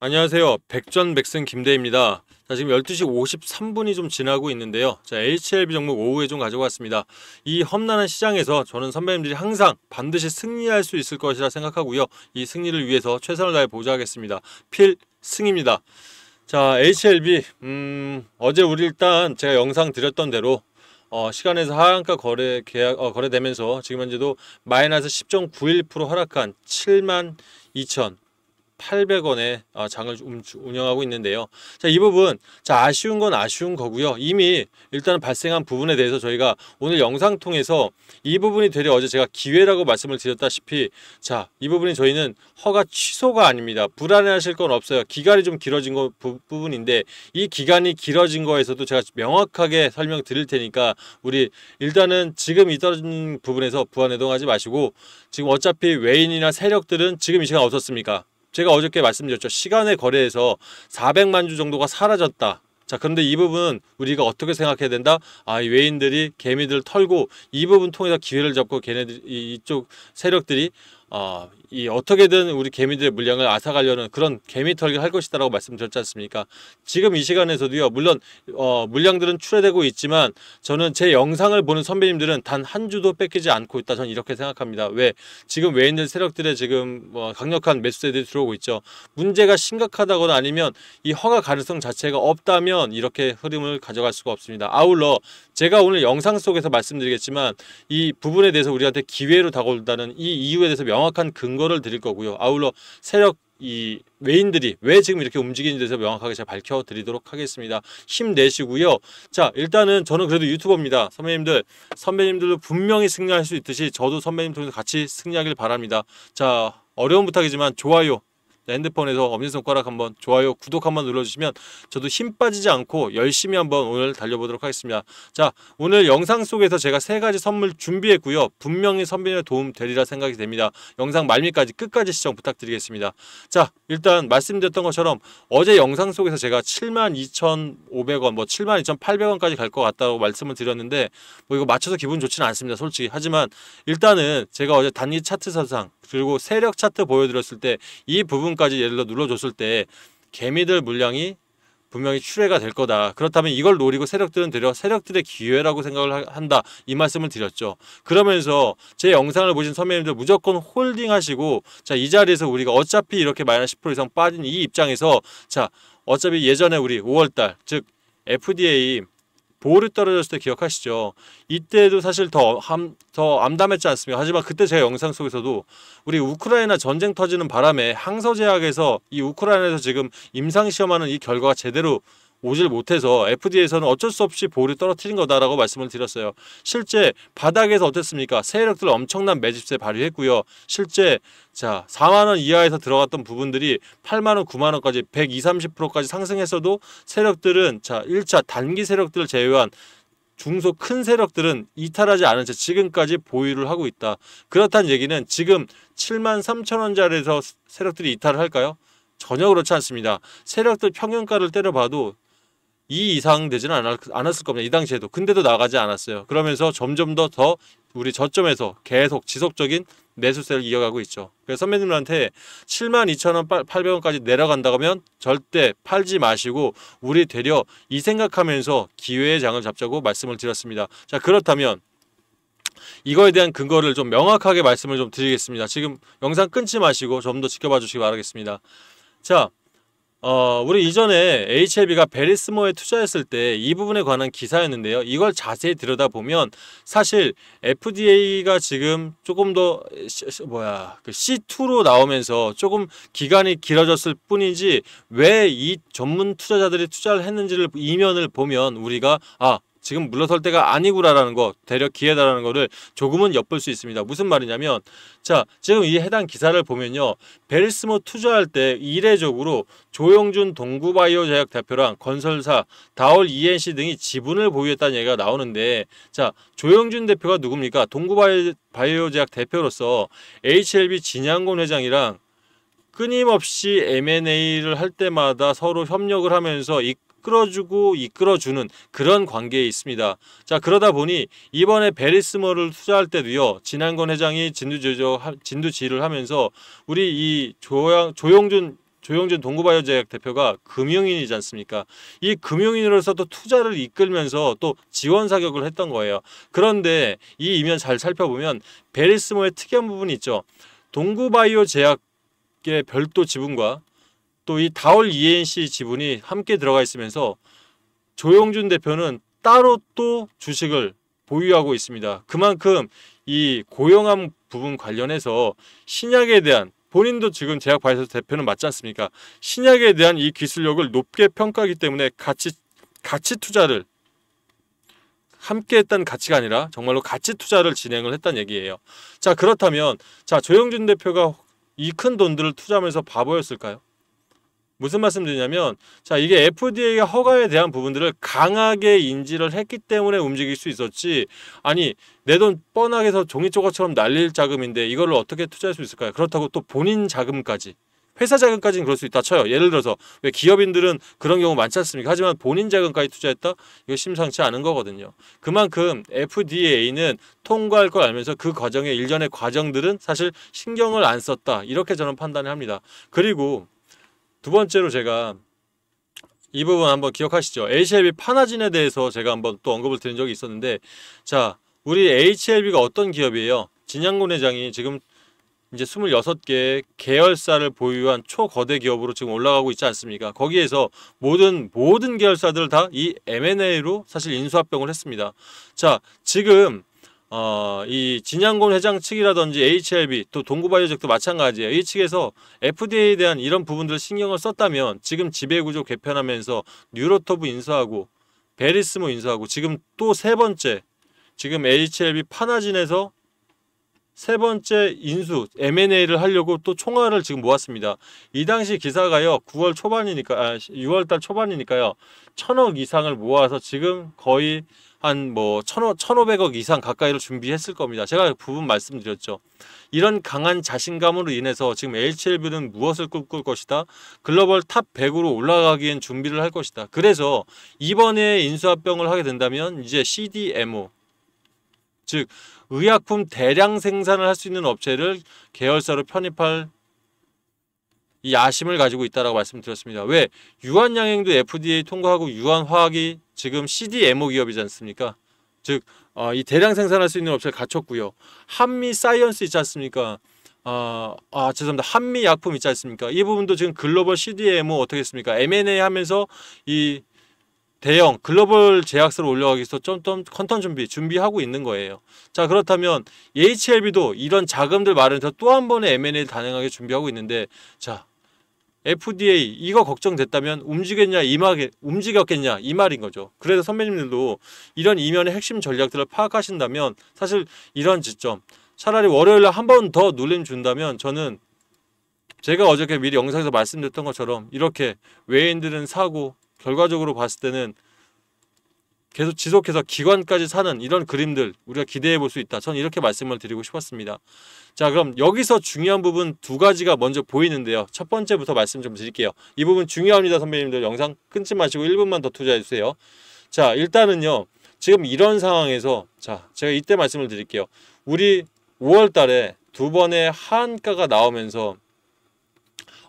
안녕하세요. 백전백승 김대입니다. 자, 지금 12시 53분이 좀 지나고 있는데요. 자, HLB 종목 오후에 좀 가져왔습니다. 이 험난한 시장에서 저는 선배님들이 항상 반드시 승리할 수 있을 것이라 생각하고요. 이 승리를 위해서 최선을 다해 보자하겠습니다. 필승입니다. 자, HLB, 음, 어제 우리 일단 제가 영상 드렸던 대로 어, 시간에서 하한가 거래 계약 어, 거래되면서 지금 현재도 마이너스 10.91% 하락한 7 2 0 0 0 800원에 어, 장을 운영하고 있는데요. 자, 이 부분 자, 아쉬운 건 아쉬운 거고요. 이미 일단 발생한 부분에 대해서 저희가 오늘 영상 통해서 이 부분이 되려 어제 제가 기회라고 말씀을 드렸다시피 자, 이 부분이 저희는 허가 취소가 아닙니다. 불안해하실 건 없어요. 기간이 좀 길어진 거 부, 부분인데 이 기간이 길어진 거에서도 제가 명확하게 설명 드릴 테니까 우리 일단은 지금 이 떨어진 부분에서 부안 해동하지 마시고 지금 어차피 외인이나 세력들은 지금 이 시간 없었습니까? 제가 어저께 말씀드렸죠. 시간의 거래에서 400만 주 정도가 사라졌다. 자 그런데 이 부분 우리가 어떻게 생각해야 된다? 아 외인들이 개미들 털고 이 부분 통해서 기회를 잡고 걔네들 이쪽 세력들이 어, 이 어떻게든 우리 개미들의 물량을 앗아가려는 그런 개미 털기를 할 것이다라고 말씀드렸지 않습니까? 지금 이 시간에서도요. 물론 어, 물량들은 출해되고 있지만 저는 제 영상을 보는 선배님들은 단 한 주도 뺏기지 않고 있다. 저는 이렇게 생각합니다. 왜 지금 외인들 세력들의 지금 뭐 강력한 매수세들이 들어오고 있죠. 문제가 심각하다거나 아니면 이 허가 가능성 자체가 없다면 이렇게 흐름을 가져갈 수가 없습니다. 아울러 제가 오늘 영상 속에서 말씀드리겠지만 이 부분에 대해서 우리한테 기회로 다가온다는 이 이유에 대해서 명확한 근거 근거를 드릴 거고요. 아울러 세력 이 외인들이 왜 지금 이렇게 움직이는 지대해서 명확하게 잘 밝혀드리도록 하겠습니다. 힘내시고요. 자 일단은 저는 그래도 유튜버입니다. 선배님들 선배님들도 분명히 승리할 수 있듯이 저도 선배님 통해서 같이 승리하길 바랍니다. 자 어려운 부탁이지만 좋아요 핸드폰에서 엄지손가락 한번 좋아요, 구독 한번 눌러주시면 저도 힘 빠지지 않고 열심히 한번 오늘 달려보도록 하겠습니다. 자, 오늘 영상 속에서 제가 세 가지 선물 준비했고요. 분명히 선배님의 도움 되리라 생각이 됩니다. 영상 말미까지 끝까지 시청 부탁드리겠습니다. 자, 일단 말씀드렸던 것처럼 어제 영상 속에서 제가 72,500원, 뭐 72,800원까지 갈 것 같다고 말씀을 드렸는데 뭐 이거 맞춰서 기분 좋지는 않습니다. 솔직히. 하지만 일단은 제가 어제 단기 차트 선상 그리고 세력 차트 보여드렸을 때 이 부분 지금까지 예를 들어 눌러줬을 때 개미들 물량이 분명히 출해가 될 거다. 그렇다면 이걸 노리고 세력들은 되려 세력들의 기회라고 생각을 한다. 이 말씀을 드렸죠. 그러면서 제 영상을 보신 선배님들 무조건 홀딩 하시고 자, 이 자리에서 우리가 어차피 이렇게 마이너스 10% 이상 빠진 이 입장에서 자, 어차피 예전에 우리 5월달 즉 FDA 보를 떨어졌을 때 기억하시죠? 이때도 사실 더, 함, 더 암담했지 않습니까? 하지만 그때 제 영상 속에서도 우리 우크라이나 전쟁 터지는 바람에 항서제약에서 이 우크라이나에서 지금 임상시험하는 이 결과가 제대로 오질 못해서 FDA에서는 어쩔 수 없이 볼이 떨어뜨린 거다라고 말씀을 드렸어요. 실제 바닥에서 어땠습니까? 세력들 엄청난 매집세 발휘했고요. 실제 자 4만원 이하에서 들어갔던 부분들이 8만원, 9만원까지 120, 30%까지 상승했어도 세력들은 자 1차 단기 세력들을 제외한 중소 큰 세력들은 이탈하지 않은 채 지금까지 보유를 하고 있다. 그렇다는 얘기는 지금 7만 3천 원자리에서 세력들이 이탈을 할까요? 전혀 그렇지 않습니다. 세력들 평균가를 때려봐도 이 이상 되지는 않았, 을 겁니다. 이 당시에도. 근데도 나가지 않았어요. 그러면서 점점 더, 더 우리 저점에서 계속 지속적인 매수세를 이어가고 있죠. 그래서 선배님들한테 72,000원, 800원까지 내려간다고 하면 절대 팔지 마시고 우리 되려 이 생각하면서 기회의 장을 잡자고 말씀을 드렸습니다. 자, 그렇다면 이거에 대한 근거를 좀 명확하게 말씀을 좀 드리겠습니다. 지금 영상 끊지 마시고 좀 더 지켜봐 주시기 바라겠습니다. 자, 어, 우리 이전에 HLB가 베리스모에 투자했을 때 이 부분에 관한 기사였는데요. 이걸 자세히 들여다보면 사실 FDA가 지금 조금 더 뭐야 그 C2로 나오면서 조금 기간이 길어졌을 뿐이지 왜 이 전문 투자자들이 투자를 했는지를 이면을 보면 우리가 아 지금 물러설 때가 아니구나라는 거 대략 기회다라는 거를 조금은 엿볼 수 있습니다. 무슨 말이냐면 자 지금 이 해당 기사를 보면요. 베리스모 투자할 때 이례적으로 조영준 동구바이오 제약 대표랑 건설사 다올 ENC 등이 지분을 보유했다는 얘기가 나오는데 자 조영준 대표가 누굽니까? 동구바이오 제약 대표로서 HLB 진양곤 회장이랑 끊임없이 M&A를 할 때마다 서로 협력을 하면서 끌어주고 이끌어주는 그런 관계에 있습니다. 자 그러다 보니 이번에 베리스머를 투자할 때도요. 진한권 회장이 진두지저 진두지휘를 하면서 우리 이 조양, 조영준 조영준 동구바이오제약 대표가 금융인이지 않습니까? 이 금융인으로서 또 투자를 이끌면서 또 지원 사격을 했던 거예요. 그런데 이 이면 잘 살펴보면 베리스모의 특이한 부분이 있죠. 동구바이오 제약의 별도 지분과 또이 다올 ENC 지분이 함께 들어가 있으면서 조영준 대표는 따로 또 주식을 보유하고 있습니다. 그만큼 이 고용함 부분 관련해서 신약에 대한 본인도 지금 제약 바이오 대표는 맞지 않습니까? 신약에 대한 이 기술력을 높게 평가하기 때문에 같이 같이 투자를 함께 했던 가치가 아니라 정말로 가치 투자를 진행을 했다는 얘기예요. 자 그렇다면 자 조영준 대표가 이 큰 돈들을 투자하면서 바보였을까요? 무슨 말씀 드리냐면 자 이게 f d a 의 허가에 대한 부분들을 강하게 인지를 했기 때문에 움직일 수 있었지 아니 내 돈 뻔하게서 해 종이 조각처럼 날릴 자금인데 이걸 어떻게 투자할 수 있을까요? 그렇다고 또 본인 자금까지 회사 자금까지는 그럴 수 있다 쳐요. 예를 들어서 왜 기업인들은 그런 경우 많지 않습니까? 하지만 본인 자금까지 투자했다? 이거 심상치 않은 거거든요. 그만큼 FDA는 통과할 걸 알면서 그 과정의 일련의 과정들은 사실 신경을 안 썼다. 이렇게 저는 판단을 합니다. 그리고 두 번째로 제가 이 부분 한번 기억하시죠. HLB 파나진에 대해서 제가 한번 또 언급을 드린 적이 있었는데 자 우리 HLB가 어떤 기업이에요? 진양곤 회장이 지금 이제 2 6개 계열사를 보유한 초거대 기업으로 지금 올라가고 있지 않습니까? 거기에서 모든 모든 계열사들을 다이 M&A로 사실 인수합병을 했습니다. 자, 지금 어, 이 진양곤 회장 측이라든지 HLB 또 동구바이오텍도 마찬가지예요. 이 측에서 FDA에 대한 이런 부분들을 신경을 썼다면 지금 지배구조 개편하면서 뉴로토브 인수하고 베리스모 인수하고 지금 또 세 번째 지금 HLB 파나진에서 세 번째 인수 M&A를 하려고 또 총알을 지금 모았습니다. 이 당시 기사가요. 9월 초반이니까 아, 6월 달 초반이니까요. 천억 이상을 모아서 지금 거의 한뭐 천오백 억 이상 가까이를 준비했을 겁니다. 제가 부분 말씀드렸죠. 이런 강한 자신감으로 인해서 지금 HLB는 무엇을 꿈꿀 것이다. 글로벌 탑 100으로 올라가기엔 준비를 할 것이다. 그래서 이번에 인수합병을 하게 된다면 이제 CDMO 즉 의약품 대량 생산을 할 수 있는 업체를 계열사로 편입할 야심을 가지고 있다라고 말씀드렸습니다. 왜 유한양행도 FDA 통과하고 유한화학이 지금 CDMO 기업이지 않습니까? 즉, 어, 이 대량 생산할 수 있는 업체를 갖췄고요. 한미 사이언스 있지 않습니까? 아, 아 죄송합니다. 한미 약품 있지 않습니까? 이 부분도 지금 글로벌 CDMO 어떻게 했습니까? M&A 하면서 이 대형 글로벌 제약사를 올려가기 위해서 좀좀 컨턴 준비 준비하고 있는 거예요. 자 그렇다면 HLB도 이런 자금들 마련해서 또 한 번의 M&A를 단행하게 준비하고 있는데 자 FDA 이거 걱정됐다면 움직였냐 이 말, 움직였겠냐 이 말인 거죠. 그래서 선배님들도 이런 이면의 핵심 전략들을 파악하신다면 사실 이런 지점 차라리 월요일날 한 번 더 눌림 준다면 저는 제가 어저께 미리 영상에서 말씀드렸던 것처럼 이렇게 외인들은 사고 결과적으로 봤을 때는 계속 지속해서 기관까지 사는 이런 그림들 우리가 기대해 볼 수 있다. 저는 이렇게 말씀을 드리고 싶었습니다. 자, 그럼 여기서 중요한 부분 두 가지가 먼저 보이는데요. 첫 번째부터 말씀 좀 드릴게요. 이 부분 중요합니다, 선배님들. 영상 끊지 마시고 1분만 더 투자해 주세요. 자, 일단은요. 지금 이런 상황에서 자, 제가 이때 말씀을 드릴게요. 우리 5월 달에 두 번의 한가가 나오면서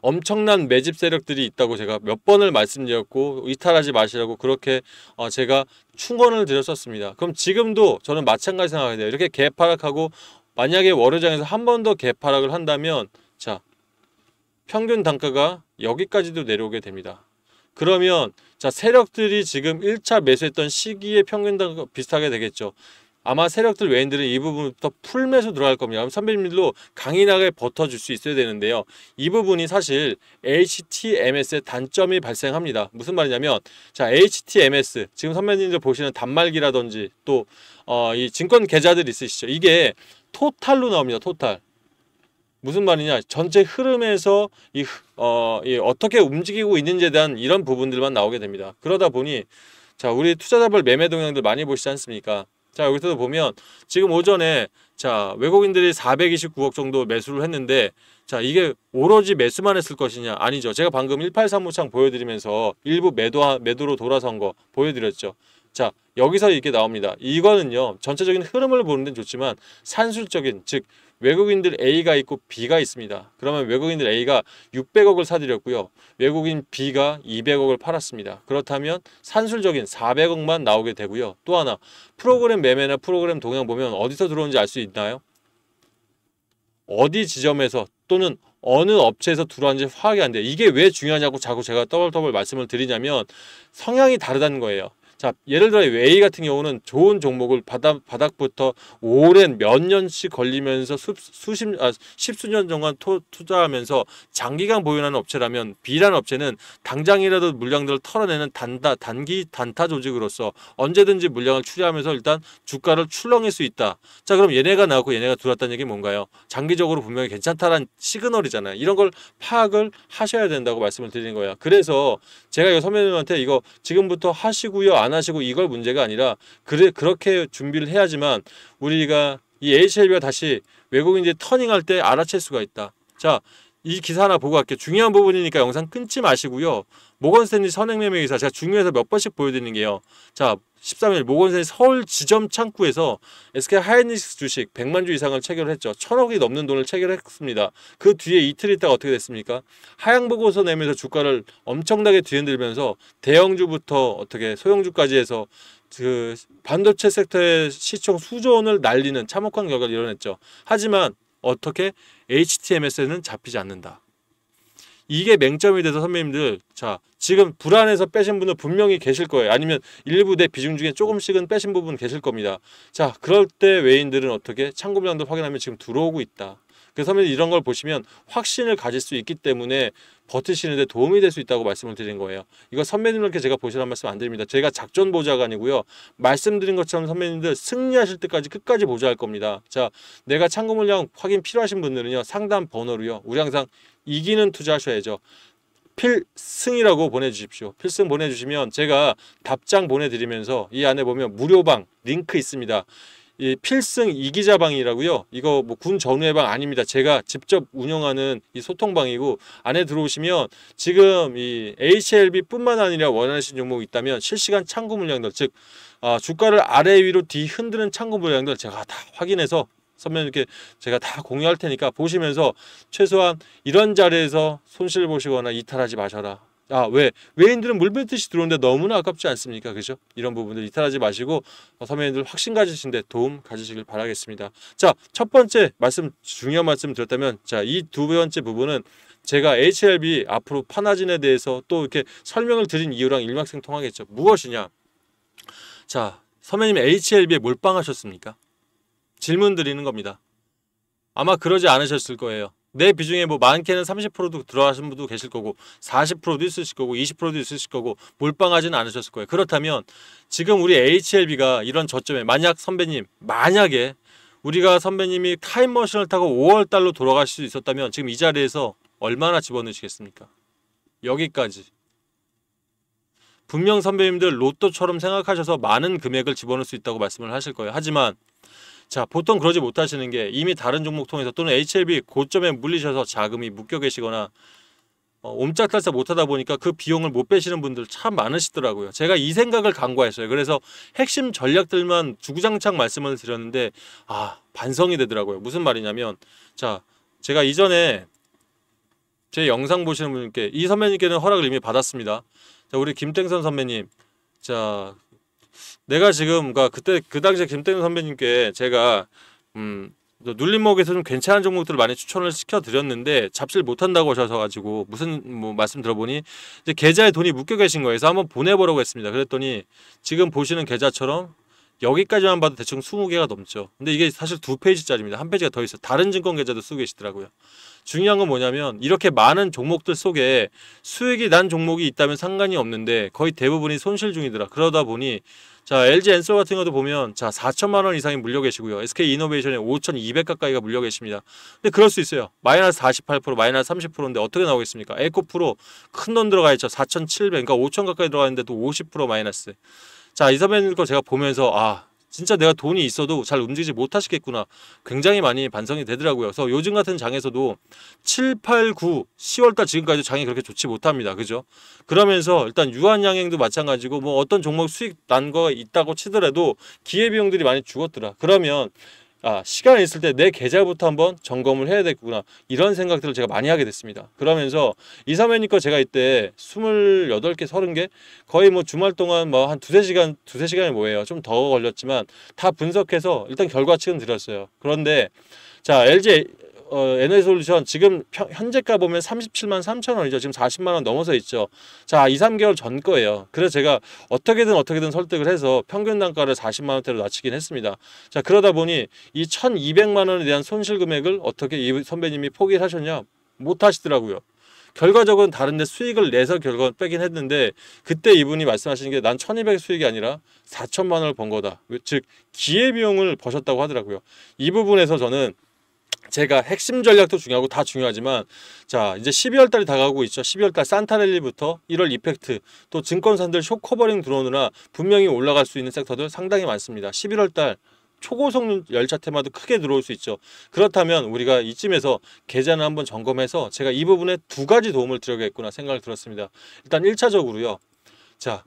엄청난 매집 세력들이 있다고 제가 몇 번을 말씀드렸고 이탈하지 마시라고 그렇게 어 제가 충언을 드렸었습니다. 그럼 지금도 저는 마찬가지 생각이돼요 이렇게 개파락하고 만약에 월요장에서 한 번 더 개파락을 한다면 자 평균 단가가 여기까지도 내려오게 됩니다. 그러면 자 세력들이 지금 1차 매수했던 시기의 평균 단가 비슷하게 되겠죠. 아마 세력들 외인들은 이 부분부터 풀매수 들어갈 겁니다. 선배님들도 강인하게 버텨줄 수 있어야 되는데요. 이 부분이 사실 HTMS의 단점이 발생합니다. 무슨 말이냐면 자 HTMS 지금 선배님들 보시는 단말기라든지 또 어, 이 증권 계좌들 있으시죠. 이게 토탈로 나옵니다. 토탈. 무슨 말이냐 전체 흐름에서 이, 어, 이 어떻게 움직이고 있는지에 대한 이런 부분들만 나오게 됩니다. 그러다 보니 자 우리 투자자별 매매 동향들 많이 보시지 않습니까? 자 여기서도 보면 지금 오전에 자 외국인들이 429억 정도 매수를 했는데 자 이게 오로지 매수만 했을 것이냐 아니죠 제가 방금 1835창 보여드리면서 일부 매도 매도로 돌아선 거 보여드렸죠 자 여기서 이게 렇 나옵니다 이거는요 전체적인 흐름을 보는 데는 좋지만 산술적인 즉 외국인들 A가 있고 B가 있습니다. 그러면 외국인들 A가 600억을 사들였고요. 외국인 B가 200억을 팔았습니다. 그렇다면 산술적인 400억만 나오게 되고요. 또 하나 프로그램 매매나 프로그램 동향 보면 어디서 들어오는지알 수 있나요? 어디 지점에서 또는 어느 업체에서 들어왔는지 파악이 안 돼요. 이게 왜 중요하냐고 자꾸 제가 떠벌떠벌 말씀을 드리냐면 성향이 다르다는 거예요. 자, 예를 들어 웨이 같은 경우는 좋은 종목을 바닥, 바닥부터 오랜 몇 년씩 걸리면서 수, 수십, 아, 십수년 동안 토, 투자하면서 장기간 보유하는 업체라면 비라 업체는 당장이라도 물량들을 털어내는 단다, 단기 단타 조직으로서 언제든지 물량을 추리하면서 일단 주가를 출렁일 수 있다. 자, 그럼 얘네가 나왔고 얘네가 들어왔다는 얘기 뭔가요? 장기적으로 분명히 괜찮다라는 시그널이잖아요. 이런 걸 파악을 하셔야 된다고 말씀을 드리는 거예요. 그래서 제가 이 선배님한테 이거 지금부터 하시고요. 안안 하시고 이걸 문제가 아니라 그래 그렇게 준비를 해야지만 우리가 이 HLB가 다시 외국인들이 터닝할 때 알아챌 수가 있다. 자, 이 기사 하나 보고 갈게요. 중요한 부분이니까 영상 끊지 마시고요. 모건 스탠리 선행매매 기사 제가 중요해서 몇 번씩 보여드리는 게요. 자, 13일 모건 스탠리 서울 지점 창구에서 SK 하이닉스 주식 100만 주 이상을 체결했죠. 천억이 넘는 돈을 체결했습니다. 그 뒤에 이틀 있다가 어떻게 됐습니까? 하향 보고서 내면서 주가를 엄청나게 뒤흔들면서 대형주부터 어떻게 소형주까지 해서 그 반도체 섹터의 시총 수조 원을 날리는 참혹한 결과를 이뤄냈죠. 하지만 어떻게 HTML에는 잡히지 않는다. 이게 맹점이 돼서 선배님들 자 지금 불안해서 빼신 분은 분명히 계실 거예요. 아니면 일부 대 비중 중에 조금씩은 빼신 부분 계실 겁니다. 자 그럴 때 외인들은 어떻게 창고명도 확인하면 지금 들어오고 있다. 그래서 이런 걸 보시면 확신을 가질 수 있기 때문에 버티시는데 도움이 될 수 있다고 말씀을 드린 거예요. 이거 선배님들께 제가 보시라는 말씀 안 드립니다. 제가 작전 보좌가 아니고요. 말씀드린 것처럼 선배님들 승리하실 때까지 끝까지 보좌할 겁니다. 자, 내가 창고 물량 확인 필요하신 분들은요. 상담 번호로요. 우리 항상 이기는 투자하셔야죠. 필승이라고 보내주십시오. 필승 보내주시면 제가 답장 보내드리면서 이 안에 보면 무료방 링크 있습니다. 이 필승 이기자 방이라고요. 이거 뭐 군 전후의 방 아닙니다. 제가 직접 운영하는 이 소통방이고 안에 들어오시면 지금 이 HLB뿐만 아니라 원하시는 종목이 있다면 실시간 창구 물량들 즉 아, 주가를 아래 위로 뒤 흔드는 창구 물량들 제가 다 확인해서 선배님께 제가 다 공유할 테니까 보시면서 최소한 이런 자리에서 손실 보시거나 이탈하지 마셔라. 아, 왜? 외인들은 물밀듯이 들어오는데 너무나 아깝지 않습니까? 그죠? 이런 부분들 이탈하지 마시고 어, 서민들 확신 가지신데 도움 가지시길 바라겠습니다. 자, 첫 번째 말씀, 중요한 말씀 드렸다면 자, 이 두 번째 부분은 제가 HLB 앞으로 판화진에 대해서 또 이렇게 설명을 드린 이유랑 일맥상통하겠죠. 무엇이냐? 자, 선배님 HLB에 몰빵하셨습니까? 질문 드리는 겁니다. 아마 그러지 않으셨을 거예요. 내 비중에 뭐 많게는 30%도 들어가신 분도 계실 거고 40%도 있으실 거고 20%도 있으실 거고 몰빵하지는 않으셨을 거예요. 그렇다면 지금 우리 HLB가 이런 저점에 만약 선배님 만약에 우리가 선배님이 타임머신을 타고 5월 달로 돌아갈 수 있었다면 지금 이 자리에서 얼마나 집어넣으시겠습니까? 여기까지 분명 선배님들 로또처럼 생각하셔서 많은 금액을 집어넣을 수 있다고 말씀을 하실 거예요. 하지만 자, 보통 그러지 못하시는 게 이미 다른 종목 통해서 또는 HLB 고점에 물리셔서 자금이 묶여 계시거나 어, 옴짝달싹 못하다 보니까 그 비용을 못 빼시는 분들 참 많으시더라고요. 제가 이 생각을 간과했어요. 그래서 핵심 전략들만 주구장창 말씀을 드렸는데 아 반성이 되더라고요. 무슨 말이냐면 자 제가 이전에 제 영상 보시는 분께 이 선배님께는 허락을 이미 받았습니다. 자 우리 김땡선 선배님 자 내가 지금 그러니까 그때 그 당시에 김태균 선배님께 제가 음 눌림목에서 좀 괜찮은 종목들을 많이 추천을 시켜드렸는데 잡지를 못한다고 하셔 가지고 무슨 뭐 말씀 들어보니 이제 계좌에 돈이 묶여 계신 거에서 한번 보내보라고 했습니다. 그랬더니 지금 보시는 계좌처럼 여기까지만 봐도 대충 20개가 넘죠. 근데 이게 사실 두 페이지짜리입니다. 한 페이지가 더 있어요. 다른 증권 계좌도 쓰고 계시더라고요. 중요한 건 뭐냐면 이렇게 많은 종목들 속에 수익이 난 종목이 있다면 상관이 없는데 거의 대부분이 손실 중이더라. 그러다 보니 자 LG 엔솔 같은 것도 보면 자 4천만 원 이상이 물려 계시고요. SK 이노베이션에 5,200 가까이가 물려 계십니다. 근데 그럴 수 있어요. 마이너스 48% 마이너스 30%인데 어떻게 나오겠습니까? 에코프로 큰 돈 들어가 있죠. 4,700 그러니까 5천 가까이 들어가는데도 50% 마이너스. 자 이사벨님 거 제가 보면서 아 진짜 내가 돈이 있어도 잘 움직이지 못하시겠구나. 굉장히 많이 반성이 되더라고요. 그래서 요즘 같은 장에서도 7, 8, 9, 10월달 지금까지 장이 그렇게 좋지 못합니다. 그죠? 그러면서 일단 유한양행도 마찬가지고 뭐 어떤 종목 수익 난 거 있다고 치더라도 기회비용들이 많이 죽었더라. 그러면 아, 시간이 있을 때 내 계좌부터 한번 점검을 해야 되겠구나. 이런 생각들을 제가 많이 하게 됐습니다. 그러면서 이사매님 거 제가 이때 스물여덟 개 서른 개 거의 뭐 주말 동안 뭐 한 두세 시간, 두세 시간이 뭐예요. 좀 더 걸렸지만 다 분석해서 일단 결과치는 드렸어요. 그런데 자, LG 어, 에너솔루션 지 지금 현재가 보면 37만 3천 원이죠. 지금 40만 원 넘어서 있죠. 자, 2, 3개월 전 거예요. 그래서 제가 어떻게든 어떻게든 설득을 해서 평균 단가를 40만 원대로 낮추긴 했습니다. 자, 그러다 보니 이 1,200만 원에 대한 손실 금액을 어떻게 이 선배님이 포기를 하셨냐? 못 하시더라고요. 결과적으로는 다른데 수익을 내서 결과는 빼긴 했는데 그때 이분이 말씀하시는 게 난 1200 수익이 아니라 4천만 원을 번 거다. 즉 기회비용을 버셨다고 하더라고요. 이 부분에서 저는 제가 핵심 전략도 중요하고 다 중요하지만 자 이제 12월 달이 다가오고 있죠. 12월 달 산타랠리부터 1월 이펙트 또증권사들 쇼커버링 들어오느라 분명히 올라갈 수 있는 섹터들 상당히 많습니다. 11월 달 초고속 열차 테마도 크게 들어올 수 있죠. 그렇다면 우리가 이쯤에서 계좌를 한번 점검해서 제가 이 부분에 두 가지 도움을 드려야겠구나 생각을 들었습니다. 일단 1차적으로요. 자,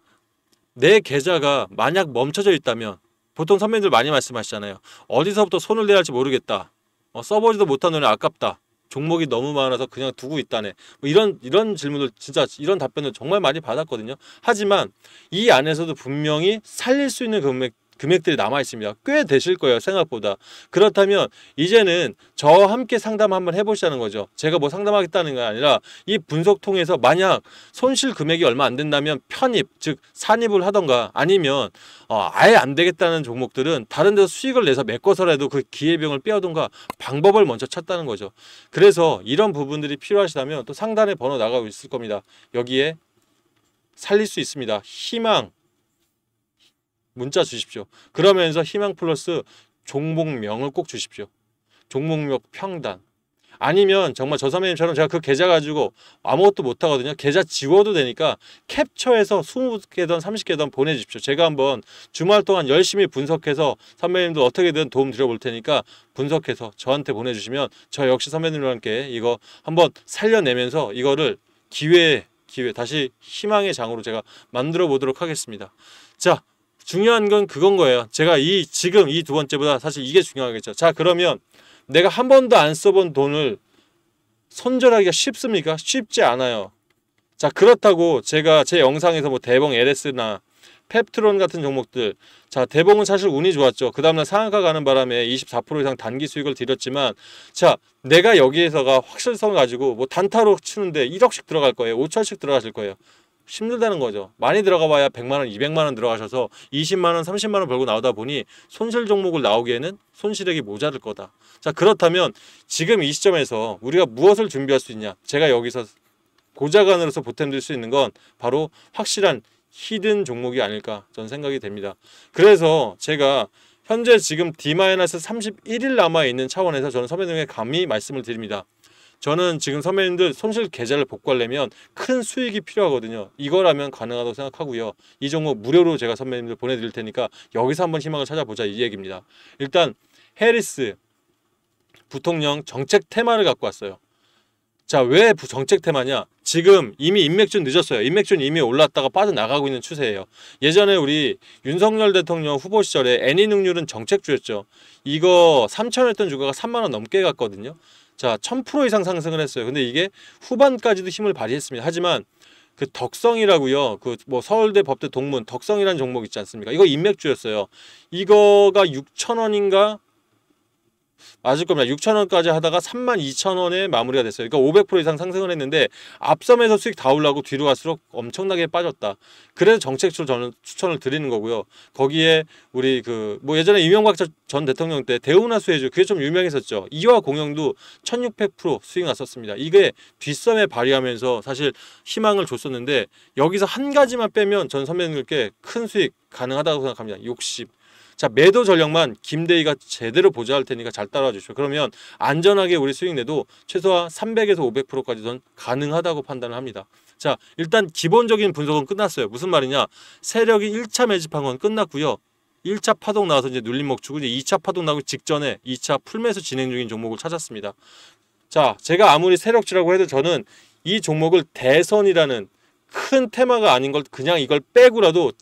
내 계좌가 만약 멈춰져 있다면 보통 선배님들 많이 말씀하시잖아요. 어디서부터 손을 내야 할지 모르겠다. 어, 써보지도 못한 돈이 아깝다. 종목이 너무 많아서 그냥 두고 있다네. 뭐 이런 이런 질문을 진짜 이런 답변을 정말 많이 받았거든요. 하지만 이 안에서도 분명히 살릴 수 있는 금액 금액들이 남아 있습니다. 꽤 되실 거예요. 생각보다. 그렇다면 이제는 저와 함께 상담 한번 해보시자는 거죠. 제가 뭐 상담하겠다는 게 아니라 이 분석 통해서 만약 손실 금액이 얼마 안 된다면 편입, 즉 산입을 하던가 아니면 어, 아예 안 되겠다는 종목들은 다른 데서 수익을 내서 메꿔서라도 그기회비용을 빼오던가 방법을 먼저 찾다는 거죠. 그래서 이런 부분들이 필요하시다면 또 상단에 번호 나가고 있을 겁니다. 여기에 살릴 수 있습니다. 희망, 문자 주십시오. 그러면서 희망 플러스 종목명을 꼭 주십시오. 종목명 평단. 아니면 정말 저 선배님처럼 제가 그 계좌 가지고 아무것도 못하거든요. 계좌 지워도 되니까 캡처해서 20개든 30개든 보내주십시오. 제가 한번 주말 동안 열심히 분석해서 선배님도 어떻게든 도움 드려볼 테니까 분석해서 저한테 보내주시면 저 역시 선배님과 함께 이거 한번 살려내면서 이거를 기회 기회 다시 희망의 장으로 제가 만들어 보도록 하겠습니다. 자 중요한 건 그건 거예요. 제가 이 지금 이 두 번째보다 사실 이게 중요하겠죠. 자 그러면 내가 한 번도 안 써본 돈을 손절하기가 쉽습니까? 쉽지 않아요. 자 그렇다고 제가 제 영상에서 뭐 대봉 LS나 펩트론 같은 종목들 자 대봉은 사실 운이 좋았죠 그 다음날 상한가 가는 바람에 24% 이상 단기 수익을 드렸지만 자 내가 여기에서가 확실성을 가지고 뭐 단타로 치는데 1억씩 들어갈 거예요 5천씩 들어가실 거예요 힘들다는 거죠. 많이 들어가 봐야 100만 원, 200만 원 들어가셔서 20만 원, 30만 원 벌고 나오다 보니 손실 종목을 나오기에는 손실액이 모자랄 거다. 자, 그렇다면 지금 이 시점에서 우리가 무엇을 준비할 수 있냐? 제가 여기서 보좌관으로서 보탬될 수 있는 건 바로 확실한 히든 종목이 아닐까 저는 생각이 됩니다. 그래서 제가 현재 지금 D-31일 남아있는 차원에서 저는 서면동에 감히 말씀을 드립니다. 저는 지금 선배님들 손실 계좌를 복구하려면 큰 수익이 필요하거든요. 이거라면 가능하다고 생각하고요. 이 종목 무료로 제가 선배님들 보내드릴 테니까 여기서 한번 희망을 찾아보자 이 얘기입니다. 일단 해리스 부통령 정책 테마를 갖고 왔어요. 자, 왜 정책 테마냐? 지금 이미 인맥준 늦었어요. 인맥준 이미 올랐다가 빠져나가고 있는 추세예요. 예전에 우리 윤석열 대통령 후보 시절에 애니 능률은 정책주였죠. 이거 3천 했던 주가가 3만 원 넘게 갔거든요. 자, 1000% 이상 상승을 했어요. 근데 이게 후반까지도 힘을 발휘했습니다. 하지만 그 덕성이라고요. 그 뭐 서울대 법대 동문 덕성이라는 종목 있지 않습니까? 이거 인맥주였어요. 이거가 6천원인가 맞을 겁니다. 6천원까지 하다가 3만 2천원에 마무리가 됐어요. 그러니까 500% 이상 상승을 했는데 앞섬에서 수익 다 올라고 뒤로 갈수록 엄청나게 빠졌다. 그래서 정책적으로 저는 추천을 드리는 거고요. 거기에 우리 그 뭐 예전에 이명박 전 대통령 때 대우나 수혜주 그게 좀 유명했었죠. 이화 공영도 1600% 수익 났었습니다. 이게 뒷섬에 발휘하면서 사실 희망을 줬었는데 여기서 한 가지만 빼면 전 선배님들께 큰 수익 가능하다고 생각합니다. 60자 매도 전략만 김대희가 제대로 보좌할 테니까 잘 따라와 주십시오. 그러면 안전하게 우리 수익 내도 최소한 300에서 500%까지는 가능하다고 판단을 합니다. 자 일단 기본적인 분석은 끝났어요. 무슨 말이냐 세력이 1차 매집한 건 끝났고요. 1차 파동 나와서 이제 눌림목 주고 이제 2차 파동 나오기 직전에 2차 풀매수 진행 중인 종목을 찾았습니다. 자, 제가 아무리 세력주라고 해도 저는 이 종목을 대선이라는 큰 테마가 아닌 걸 그냥 이걸 빼고라도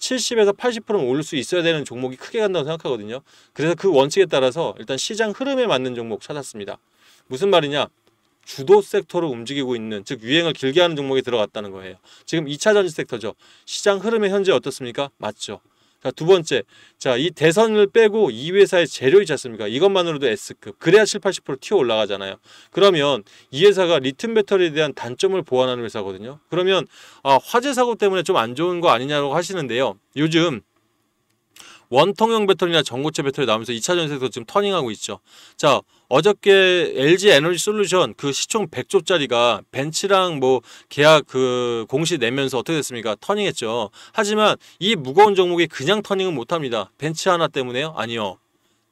70에서 80%는 오를 수 있어야 되는 종목이 크게 간다고 생각하거든요. 그래서 그 원칙에 따라서 일단 시장 흐름에 맞는 종목 찾았습니다. 무슨 말이냐? 주도 섹터로 움직이고 있는 즉 유행을 길게 하는 종목에 들어갔다는 거예요. 지금 2차 전지 섹터죠. 시장 흐름이 현재 어떻습니까? 맞죠. 자, 두 번째. 자, 이 대선을 빼고 이 회사의 재료 있지 않습니까? 이것만으로도 S급. 그래야 7, 80% 튀어 올라가잖아요. 그러면 이 회사가 리튬 배터리에 대한 단점을 보완하는 회사거든요. 그러면 아, 화재 사고 때문에 좀 안 좋은 거 아니냐고 하시는데요. 요즘 원통형 배터리나 전고체 배터리 나오면서 2차 전세에서 지금 터닝하고 있죠. 자, 어저께 LG 에너지 솔루션 그 시총 100조짜리가 벤츠랑 뭐 계약 그 공시 내면서 어떻게 됐습니까? 터닝했죠. 하지만 이 무거운 종목이 그냥 터닝은 못합니다. 벤츠 하나 때문에요? 아니요.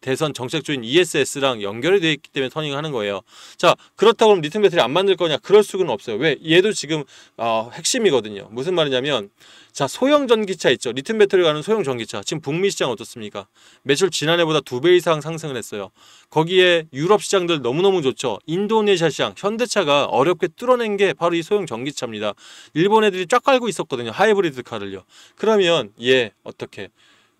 대선 정책조인 ESS랑 연결이 되어 있기 때문에 터닝하는 거예요. 자 그렇다고 그럼 리튬 배터리 안 만들 거냐? 그럴 수는 없어요. 왜? 얘도 지금 어, 핵심이거든요. 무슨 말이냐면 자 소형 전기차 있죠. 리튬 배터리가 는 소형 전기차. 지금 북미 시장 어떻습니까? 매출 지난해보다 두 배 이상 상승을 했어요. 거기에 유럽 시장들 너무너무 좋죠. 인도네시아 시장 현대차가 어렵게 뚫어낸 게 바로 이 소형 전기차입니다. 일본 애들이 쫙 깔고 있었거든요. 하이브리드 카를요. 그러면 얘 어떻게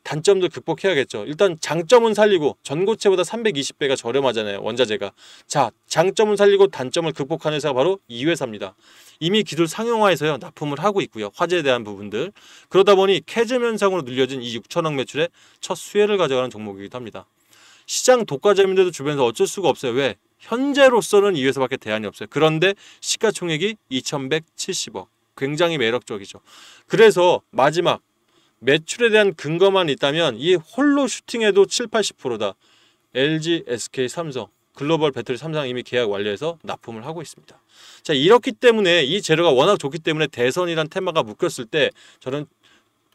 단점도 극복해야겠죠. 일단 장점은 살리고 전고체보다 320배가 저렴하잖아요. 원자재가. 자, 장점은 살리고 단점을 극복하는 회사가 바로 이 회사입니다. 이미 기술 상용화에서 납품을 하고 있고요. 화재에 대한 부분들. 그러다 보니 캐즘 현상으로 늘려진 이 6천억 매출의 첫 수혜를 가져가는 종목이기도 합니다. 시장 독과점인데도 주변에서 어쩔 수가 없어요. 왜? 현재로서는 이 회사밖에 대안이 없어요. 그런데 시가총액이 2170억. 굉장히 매력적이죠. 그래서 마지막 매출에 대한 근거만 있다면 이 홀로 슈팅에도 7, 80%다. LG, SK, 삼성, 글로벌 배터리 삼상 이미 계약 완료해서 납품을 하고 있습니다. 자 이렇기 때문에 이 재료가 워낙 좋기 때문에 대선이란 테마가 묶였을 때 저는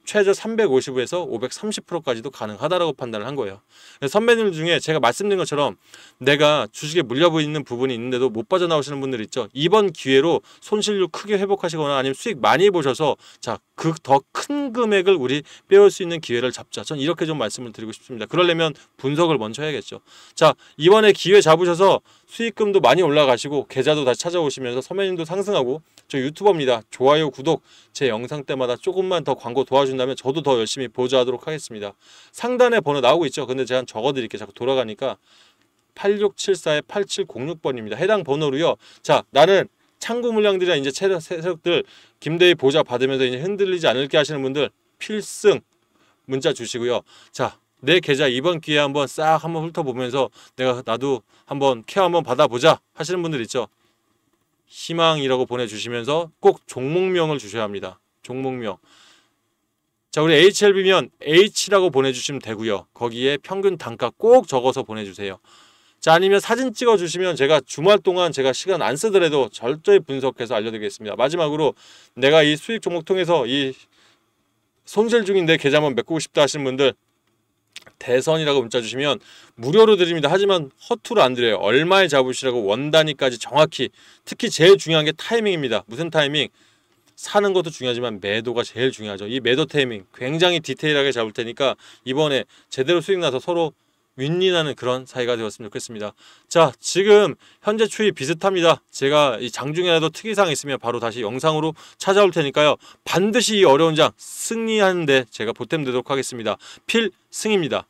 최저 350에서 530%까지도 가능하다라고 판단을 한 거예요. 선배님 들 중에 제가 말씀드린 것처럼 내가 주식에 물려보이는 부분이 있는데도 못 빠져나오시는 분들 있죠. 이번 기회로 손실률 크게 회복하시거나 아니면 수익 많이 보셔서 자, 그더 큰 금액을 우리 빼올 수 있는 기회를 잡자. 전 이렇게 좀 말씀을 드리고 싶습니다. 그러려면 분석을 먼저 해야겠죠. 자, 이번에 기회 잡으셔서 수익금도 많이 올라가시고 계좌도 다 찾아오시면서 선배님도 상승하고 저 유튜버입니다. 좋아요, 구독 제 영상 때마다 조금만 더 광고 도와주세요. 보여준다면 저도 더 열심히 보조하도록 하겠습니다. 상단에 번호 나오고 있죠. 근데 제가 적어드릴게요. 자꾸 돌아가니까 8674-8706번입니다. 해당 번호로요. 자, 나는 창구 물량들이나 이제 세력, 세력들 김대희 보좌 받으면서 이제 흔들리지 않을게 하시는 분들 필승 문자 주시고요. 자, 내 계좌 이번 기회에 한번 싹 한번 훑어보면서 내가 나도 한번 케어 한번 받아보자 하시는 분들 있죠. 희망이라고 보내주시면서 꼭 종목명을 주셔야 합니다. 종목명. 자 우리 HLB면 H라고 보내주시면 되고요. 거기에 평균 단가 꼭 적어서 보내주세요. 자 아니면 사진 찍어주시면 제가 주말 동안 제가 시간 안 쓰더라도 절대 분석해서 알려드리겠습니다. 마지막으로 내가 이 수익 종목 통해서 이 손실 중인데 계좌만 메꾸고 싶다 하시는 분들 대선이라고 문자 주시면 무료로 드립니다. 하지만 허투루 안 드려요. 얼마에 잡으시라고 원단위까지 정확히 특히 제일 중요한 게 타이밍입니다. 무슨 타이밍? 사는 것도 중요하지만 매도가 제일 중요하죠. 이 매도 타이밍 굉장히 디테일하게 잡을 테니까 이번에 제대로 수익 나서 서로 윈윈하는 그런 사이가 되었으면 좋겠습니다. 자, 지금 현재 추이 비슷합니다. 제가 이 장중에라도 특이사항 있으면 바로 다시 영상으로 찾아올 테니까요. 반드시 이 어려운 장 승리하는데 제가 보탬 되도록 하겠습니다. 필 승입니다.